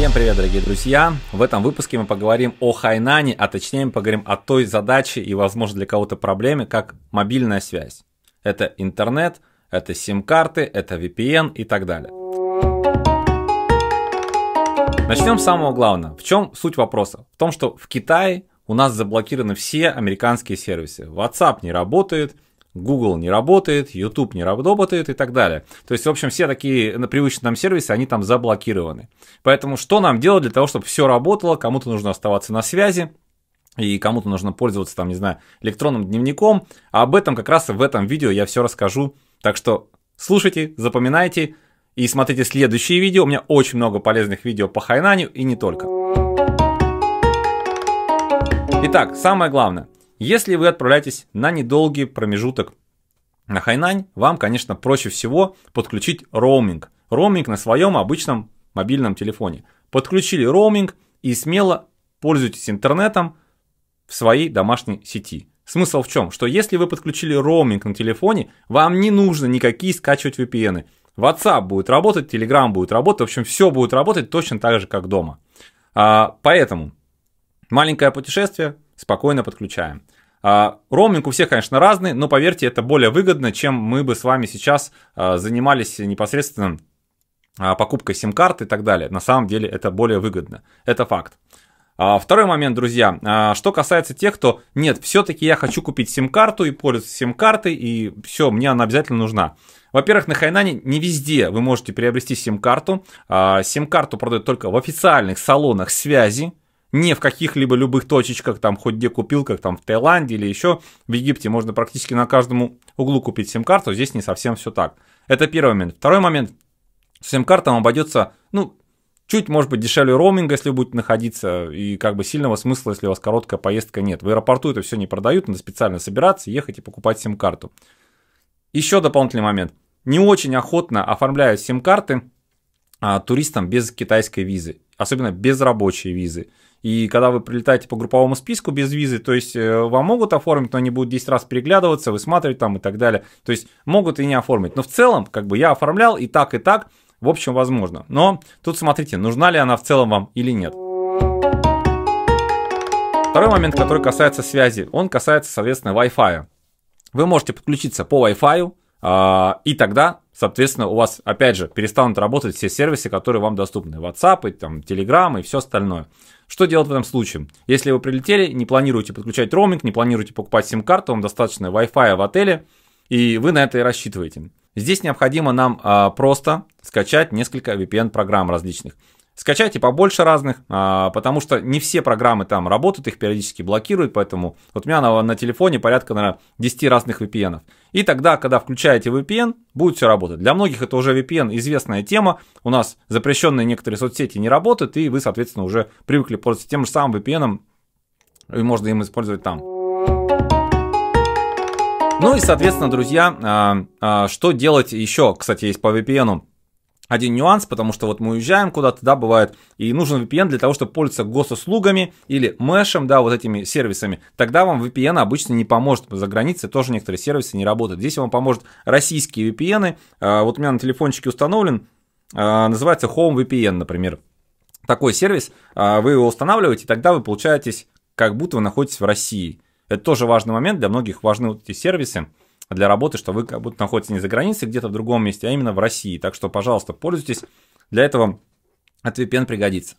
Всем привет, дорогие друзья! В этом выпуске мы поговорим о Хайнане, а точнее мы поговорим о той задаче и, возможно, для кого-то проблеме, как мобильная связь. Это интернет, это сим-карты, это VPN и так далее. Начнем с самого главного. В чем суть вопроса? В том, что в Китае у нас заблокированы все американские сервисы. WhatsApp не работает – Google не работает, YouTube не работает и так далее. То есть, в общем, все такие привычные нам сервисы, они там заблокированы. Поэтому что нам делать для того, чтобы все работало? Кому-то нужно оставаться на связи, и кому-то нужно пользоваться, там, не знаю, электронным дневником. А об этом как раз в этом видео я все расскажу. Так что слушайте, запоминайте и смотрите следующие видео. У меня очень много полезных видео по Хайнаню и не только. Итак, самое главное. Если вы отправляетесь на недолгий промежуток на Хайнань, вам, конечно, проще всего подключить роуминг. Роуминг на своем обычном мобильном телефоне. Подключили роуминг и смело пользуйтесь интернетом в своей домашней сети. Смысл в чем? Что если вы подключили роуминг на телефоне, вам не нужно никакие скачивать VPN. -ы. WhatsApp будет работать, Telegram будет работать, в общем, все будет работать точно так же, как дома. А, поэтому маленькое путешествие – спокойно подключаем. А, роуминг у всех, конечно, разный, но поверьте, это более выгодно, чем мы бы с вами сейчас а, занимались непосредственно а, покупкой сим-карт и так далее. На самом деле это более выгодно. Это факт. Второй момент, друзья, что касается тех, кто, нет, все-таки я хочу купить сим-карту и пользоваться сим-картой, и все, мне она обязательно нужна. Во-первых, на Хайнане не везде вы можете приобрести сим-карту. Сим-карту продают только в официальных салонах связи, не в каких-либо любых точечках, там, хоть где купил, как там в Таиланде или еще. В Египте можно практически на каждом углу купить сим-карту, а здесь не совсем все так. Это первый момент. Второй момент, сим-картам обойдется, ну, чуть, может быть, дешевле роуминга, если вы будете находиться, и как бы сильного смысла, если у вас короткая поездка нет. В аэропорту это все не продают, надо специально собираться, ехать и покупать сим-карту. Еще дополнительный момент. Не очень охотно оформляют сим-карты а, туристам без китайской визы особенно без рабочей визы. И когда вы прилетаете по групповому списку без визы, то есть э, вам могут оформить, но они будут 10 раз переглядываться, высматривать там и так далее. То есть могут и не оформить. Но в целом, как бы я оформлял и так, и так, в общем, возможно. Но тут смотрите, нужна ли она в целом вам или нет. Второй момент, который касается связи, он касается, соответственно, Wi-Fi. Вы можете подключиться по Wi-Fi, а, и тогда Соответственно, у вас, опять же, перестанут работать все сервисы, которые вам доступны. WhatsApp, и, там, Telegram и все остальное. Что делать в этом случае? Если вы прилетели, не планируете подключать роуминг, не планируете покупать сим-карту, вам достаточно Wi-Fi в отеле, и вы на это и рассчитываете. Здесь необходимо нам а, просто скачать несколько VPN-программ различных. Скачайте побольше разных, а, потому что не все программы там работают, их периодически блокируют, поэтому вот у меня на, на телефоне порядка, наверное, 10 разных VPN. -ов. И тогда, когда включаете VPN, будет все работать. Для многих это уже VPN известная тема, у нас запрещенные некоторые соцсети не работают, и вы, соответственно, уже привыкли пользоваться тем же самым VPN, и можно им использовать там. Ну и, соответственно, друзья, а, а, что делать еще, кстати, есть по VPN? -у один нюанс, потому что вот мы уезжаем куда-то, да, бывает, и нужен VPN для того, чтобы пользоваться госуслугами или мешем, да, вот этими сервисами. Тогда вам VPN обычно не поможет. За границей тоже некоторые сервисы не работают. Здесь вам поможет российские VPN. А, вот у меня на телефончике установлен, а, называется Home VPN, например. Такой сервис, а, вы его устанавливаете, и тогда вы получаетесь, как будто вы находитесь в России. Это тоже важный момент, для многих важны вот эти сервисы для работы, что вы как будто находитесь не за границей, где-то в другом месте, а именно в России. Так что, пожалуйста, пользуйтесь. Для этого от VPN пригодится.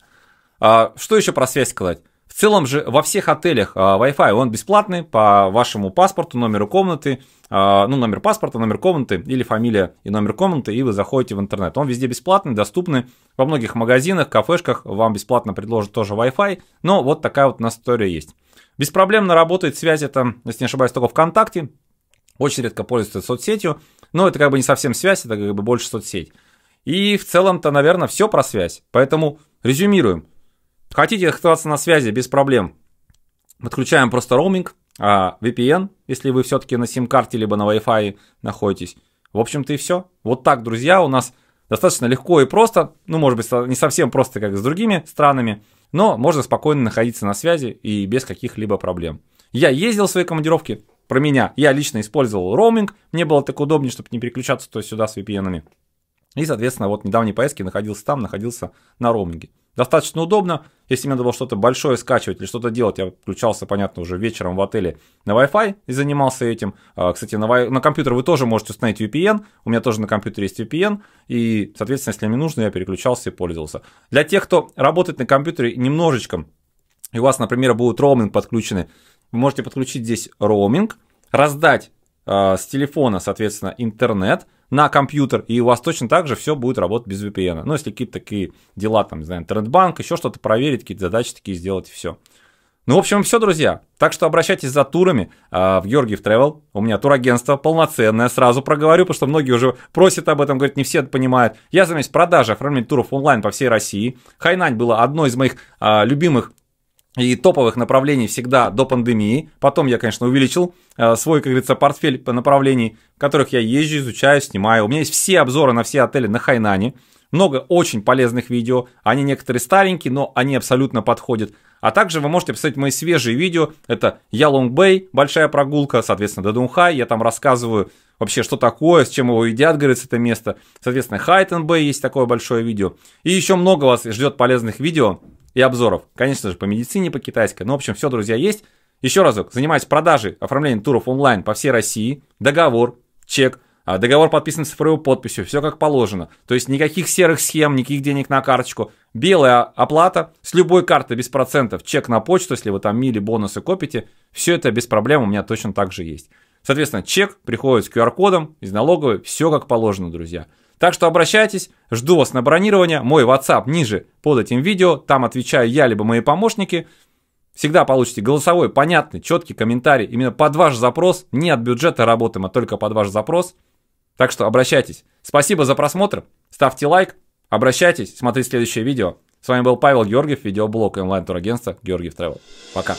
А, что еще про связь сказать? В целом же во всех отелях а, Wi-Fi он бесплатный по вашему паспорту, номеру комнаты, а, ну номер паспорта, номер комнаты или фамилия и номер комнаты, и вы заходите в интернет. Он везде бесплатный, доступный. Во многих магазинах, кафешках вам бесплатно предложат тоже Wi-Fi, но вот такая вот у нас история есть. Беспроблемно работает связь, это, если не ошибаюсь, только ВКонтакте, очень редко пользуется соцсетью, но это как бы не совсем связь, это как бы больше соцсеть. И в целом-то, наверное, все про связь. Поэтому резюмируем. Хотите оставаться на связи без проблем? Подключаем просто роуминг, а VPN, если вы все-таки на сим-карте либо на Wi-Fi находитесь. В общем-то и все. Вот так, друзья, у нас достаточно легко и просто. Ну, может быть, не совсем просто, как с другими странами. Но можно спокойно находиться на связи и без каких-либо проблем. Я ездил в свои командировки, про меня. Я лично использовал роуминг, мне было так удобнее, чтобы не переключаться то сюда с VPN. -ами. И, соответственно, вот недавней поездки находился там, находился на роуминге. Достаточно удобно, если мне надо было что-то большое скачивать или что-то делать, я включался, понятно, уже вечером в отеле на Wi-Fi и занимался этим. А, кстати, на, на компьютер вы тоже можете установить VPN, у меня тоже на компьютере есть VPN, и, соответственно, если мне нужно, я переключался и пользовался. Для тех, кто работает на компьютере немножечко, и у вас, например, будут роуминг подключены, вы можете подключить здесь роуминг, раздать э, с телефона, соответственно, интернет на компьютер, и у вас точно так же все будет работать без VPN. Ну, если какие-то такие дела, там, не знаю, интернет-банк, еще что-то проверить, какие-то задачи такие сделать, все. Ну, в общем, все, друзья. Так что обращайтесь за турами э, в Георгиев Travel. У меня турагентство полноценное, сразу проговорю, потому что многие уже просят об этом, говорят, не все это понимают. Я занимаюсь продажей оформления туров онлайн по всей России. Хайнань была одной из моих э, любимых и топовых направлений всегда до пандемии. Потом я, конечно, увеличил э, свой, как говорится, портфель по направлений, в которых я езжу, изучаю, снимаю. У меня есть все обзоры на все отели на Хайнане. Много очень полезных видео. Они некоторые старенькие, но они абсолютно подходят. А также вы можете посмотреть мои свежие видео. Это Ялонг Бэй, большая прогулка, соответственно, до Дунхай. Я там рассказываю вообще, что такое, с чем его едят, говорится, это место. Соответственно, Бэй есть такое большое видео. И еще много вас ждет полезных видео и обзоров. Конечно же, по медицине, по китайской. Ну, в общем, все, друзья, есть. Еще разок, занимаюсь продажей, оформлением туров онлайн по всей России. Договор, чек, а, договор подписан цифровой подписью, все как положено. То есть никаких серых схем, никаких денег на карточку. Белая оплата с любой карты без процентов, чек на почту, если вы там мили, бонусы копите. Все это без проблем у меня точно так же есть. Соответственно, чек приходит с QR-кодом из налоговой, все как положено, друзья. Так что обращайтесь, жду вас на бронирование, мой WhatsApp ниже под этим видео, там отвечаю я, либо мои помощники. Всегда получите голосовой, понятный, четкий комментарий именно под ваш запрос, не от бюджета работаем, а только под ваш запрос. Так что обращайтесь. Спасибо за просмотр, ставьте лайк, обращайтесь, смотрите следующее видео. С вами был Павел Георгиев, видеоблог онлайн-турагентства Георгиев Travel. Пока.